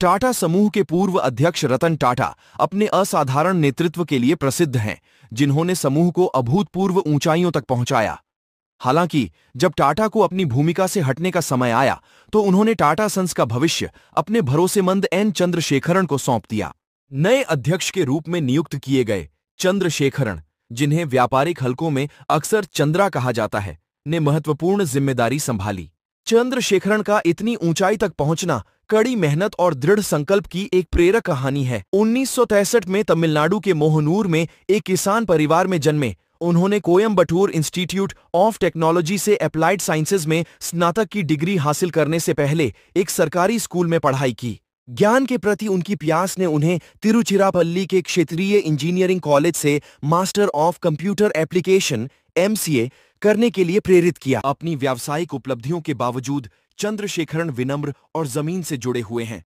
टाटा समूह के पूर्व अध्यक्ष रतन टाटा अपने असाधारण नेतृत्व के लिए प्रसिद्ध हैं जिन्होंने समूह को अभूतपूर्व ऊंचाइयों तक पहुंचाया हालांकि जब टाटा को अपनी भूमिका से हटने का समय आया तो उन्होंने टाटा सन्स का भविष्य अपने भरोसेमंद एन चंद्रशेखरण को सौंप दिया नए अध्यक्ष के रूप में नियुक्त किए गए चंद्रशेखरण जिन्हें व्यापारिक हलकों में अक्सर चंद्रा कहा जाता है ने महत्वपूर्ण जिम्मेदारी संभाली चंद्रशेखरण का इतनी ऊंचाई तक पहुंचना कड़ी मेहनत और दृढ़ संकल्प की एक प्रेरक कहानी है उन्नीस में तमिलनाडु के मोहनूर में एक किसान परिवार में जन्मे उन्होंने कोयम्बटूर इंस्टीट्यूट ऑफ टेक्नोलॉजी से अप्लाइड साइंसेज में स्नातक की डिग्री हासिल करने से पहले एक सरकारी स्कूल में पढ़ाई की ज्ञान के प्रति उनकी प्यास ने उन्हें तिरुचिरापल्ली के क्षेत्रीय इंजीनियरिंग कॉलेज से master of computer application MCA करने के लिए प्रेरित किया अपनी व्यावसायिक उपलब्धियों के बावजूद चंद्रशेखरन विनम्र और जमीन से जुड़े हुए हैं